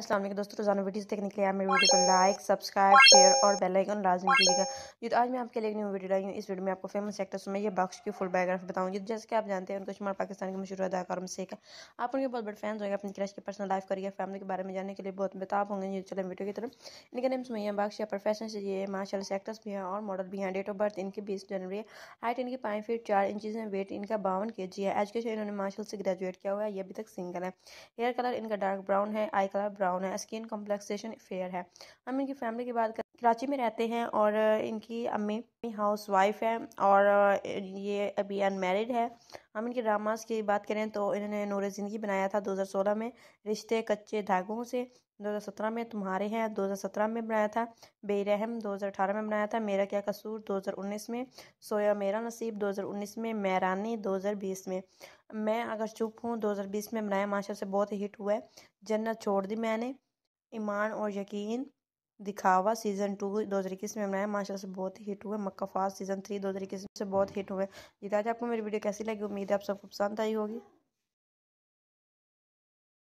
असलम दोस्तों रोजाना वीडियोस देखने के लिए आप मेरे वीडियो को लाइक सब्सक्राइब शेयर और बेल आइकन लाजमी कीजिएगा ये तो आज मैं आपके लिए एक न्यू वीडियो डाली हूँ इस वीडियो में आपको फेमस एक्टर सुमैया बख्श की फुल बायोग्राफी बताऊँ जैसे कि आप जानते हैं उनको शुमार पाकिस्तान के मशहूर अदाकार में से आप उनके बहुत बड़े फैन होंगे अपनी क्रश की पर्सनल लाइफ करिए फैमिली के बारे में जानने के लिए बहुत बेताब होंगे चले वीडियो की तरफ इनके नेम सुमैया बख्श या प्रोफेशन से ये मार्शल से एक्ट्रेस भी हैं और मॉडल भी हैं डेट ऑफ बर्थ इनकी बीस जनवरी है हाइट इनकी पाँच फीट चार इंचज में वेट इनका बावन के जी है एजुकेशन इन्होंने मार्शल से ग्रेजुएट किया हुआ है ये अभी तक सिंगल है हेयर कलर इनका डार्क ब्राउन है आई कलर ब्राउन है स्किन कॉम्प्लेक्सेशन फेयर है हम इनकी फैमिली की बात कराची में रहते हैं और इनकी अम्मी हाउस वाइफ है और ये अभी अनमेरिड है हम इनके ड्रामास की बात करें तो इन्होंने नूर ज़िंदगी बनाया था 2016 में रिश्ते कच्चे धागों से 2017 में तुम्हारे हैं 2017 में बनाया था बेरहम 2018 में बनाया था मेरा क्या कसूर 2019 में सोया मेरा नसीब 2019 में मैरानी 2020 में मैं अगर चुप हूँ 2020 में बनाया माशा से बहुत हिट हुआ है जन्नत छोड़ दी मैंने ईमान और यकीन दिखावा सीजन टू दो हज़ार इक्कीस में बनाया माशा से बहुत हिट हुआ मक्का फास्ट सीजन थ्री दो हज़ार इक्कीस से बहुत हिट हुए जिताज आपको मेरी वीडियो कैसी लगी उम्मीद है आप सबको पसंद आई होगी